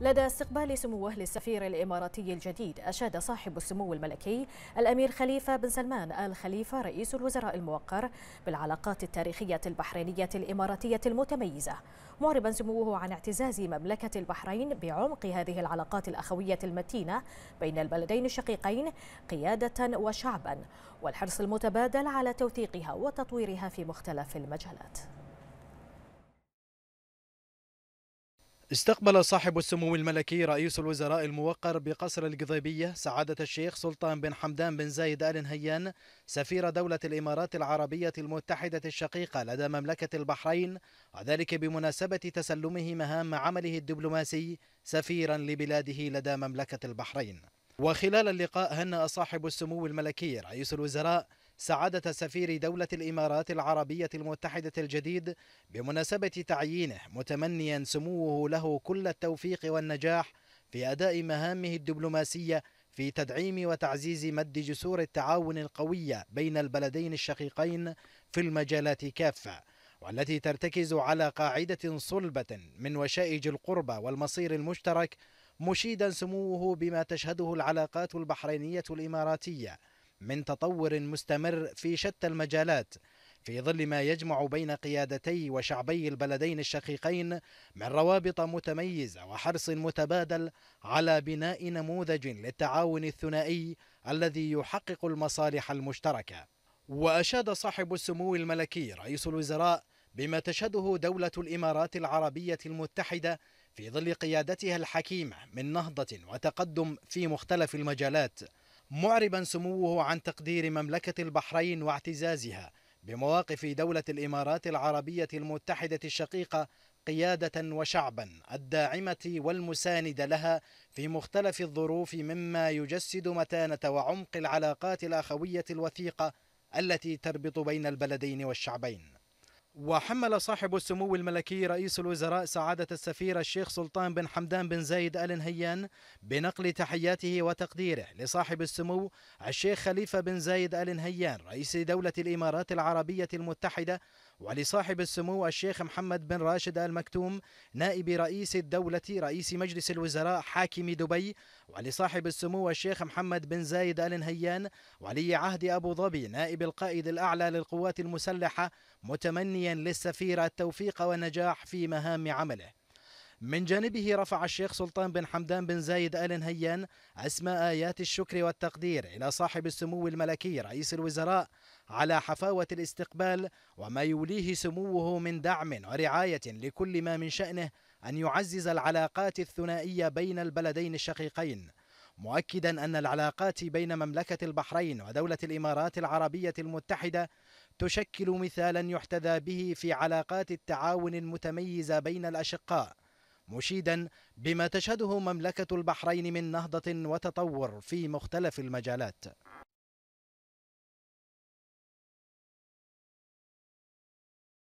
لدى استقبال سموه للسفير الإماراتي الجديد أشاد صاحب السمو الملكي الأمير خليفة بن سلمان آل خليفة رئيس الوزراء الموقر بالعلاقات التاريخية البحرينية الإماراتية المتميزة معربا سموه عن اعتزاز مملكة البحرين بعمق هذه العلاقات الأخوية المتينة بين البلدين الشقيقين قيادة وشعبا والحرص المتبادل على توثيقها وتطويرها في مختلف المجالات استقبل صاحب السمو الملكي رئيس الوزراء الموقر بقصر القضيبية سعادة الشيخ سلطان بن حمدان بن زايد آل نهيان سفير دولة الإمارات العربية المتحدة الشقيقة لدى مملكة البحرين وذلك بمناسبة تسلمه مهام عمله الدبلوماسي سفيرا لبلاده لدى مملكة البحرين وخلال اللقاء هنأ صاحب السمو الملكي رئيس الوزراء سعادة سفير دولة الإمارات العربية المتحدة الجديد بمناسبة تعيينه متمنيا سموه له كل التوفيق والنجاح في أداء مهامه الدبلوماسية في تدعيم وتعزيز مد جسور التعاون القوية بين البلدين الشقيقين في المجالات كافة والتي ترتكز على قاعدة صلبة من وشائج القربة والمصير المشترك مشيدا سموه بما تشهده العلاقات البحرينية الإماراتية من تطور مستمر في شتى المجالات في ظل ما يجمع بين قيادتي وشعبي البلدين الشقيقين من روابط متميزه وحرص متبادل على بناء نموذج للتعاون الثنائي الذي يحقق المصالح المشتركه واشاد صاحب السمو الملكي رئيس الوزراء بما تشهده دوله الامارات العربيه المتحده في ظل قيادتها الحكيمه من نهضه وتقدم في مختلف المجالات معربا سموه عن تقدير مملكة البحرين واعتزازها بمواقف دولة الإمارات العربية المتحدة الشقيقة قيادة وشعبا الداعمة والمساندة لها في مختلف الظروف مما يجسد متانة وعمق العلاقات الأخوية الوثيقة التي تربط بين البلدين والشعبين وحمل صاحب السمو الملكي رئيس الوزراء سعادة السفير الشيخ سلطان بن حمدان بن زايد آل نهيان بنقل تحياته وتقديره لصاحب السمو الشيخ خليفة بن زايد آل نهيان رئيس دولة الإمارات العربية المتحدة ولصاحب السمو الشيخ محمد بن راشد آل مكتوم نائب رئيس الدولة رئيس مجلس الوزراء حاكم دبي ولصاحب السمو الشيخ محمد بن زايد آل نهيان ولي عهد أبو ظبي نائب القائد الأعلى للقوات المسلحة متمنيا للسفير التوفيق والنجاح في مهام عمله من جانبه رفع الشيخ سلطان بن حمدان بن زايد آل نهيان اسم آيات الشكر والتقدير إلى صاحب السمو الملكي رئيس الوزراء على حفاوة الاستقبال وما يوليه سموه من دعم ورعاية لكل ما من شأنه أن يعزز العلاقات الثنائية بين البلدين الشقيقين مؤكدا أن العلاقات بين مملكة البحرين ودولة الإمارات العربية المتحدة تشكل مثالا يحتذى به في علاقات التعاون المتميزة بين الأشقاء مشيدا بما تشهده مملكة البحرين من نهضة وتطور في مختلف المجالات